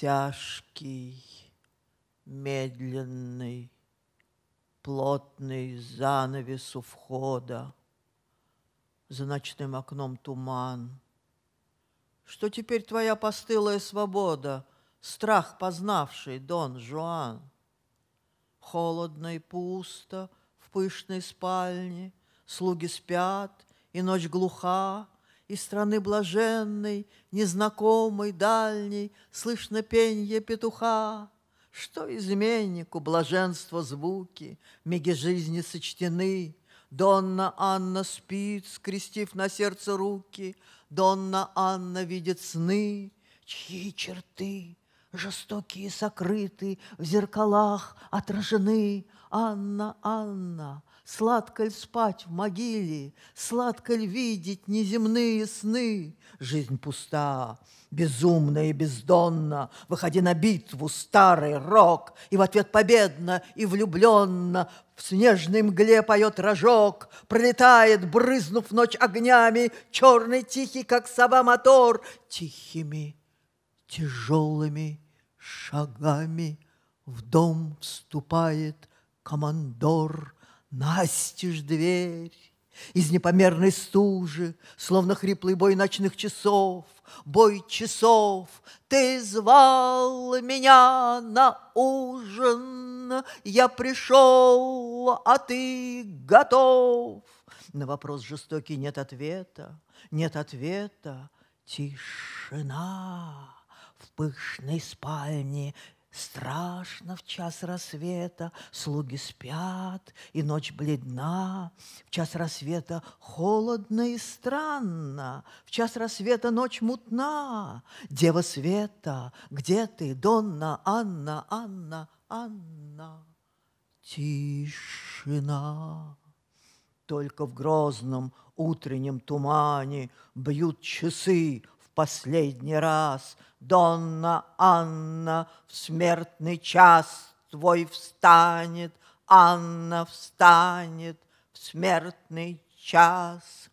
тяжкий, медленный, плотный занавес у входа, за ночным окном туман. Что теперь твоя постылая свобода, страх познавший Дон Жуан? Холодно и пусто в пышной спальне, слуги спят, и ночь глуха, из страны блаженной, незнакомой, дальней, слышно пенье петуха. Что изменнику блаженство звуки, меги жизни сочтены, Донна Анна спит, скрестив на сердце руки, Донна Анна видит сны, чьи черты жестокие сокрыты, в зеркалах отражены, Анна, Анна, сладко ль спать в могиле, Сладко ль видеть неземные сны? Жизнь пуста, безумна и бездонна, Выходи на битву, старый рок, И в ответ победно и влюбленно В снежной мгле поет рожок, Пролетает, брызнув ночь огнями, Черный тихий, как сова мотор, Тихими, тяжелыми шагами В дом вступает командор, настежь дверь. Из непомерной стужи, словно хриплый бой ночных часов, бой часов, ты звал меня на ужин, я пришел, а ты готов. На вопрос жестокий нет ответа, нет ответа, тишина в пышной спальне Страшно в час рассвета, слуги спят, и ночь бледна. В час рассвета холодно и странно, в час рассвета ночь мутна. Дева света, где ты, Донна, Анна, Анна, Анна? Тишина. Только в грозном утреннем тумане бьют часы последний раз, Донна Анна, в смертный час твой встанет, Анна встанет в смертный час.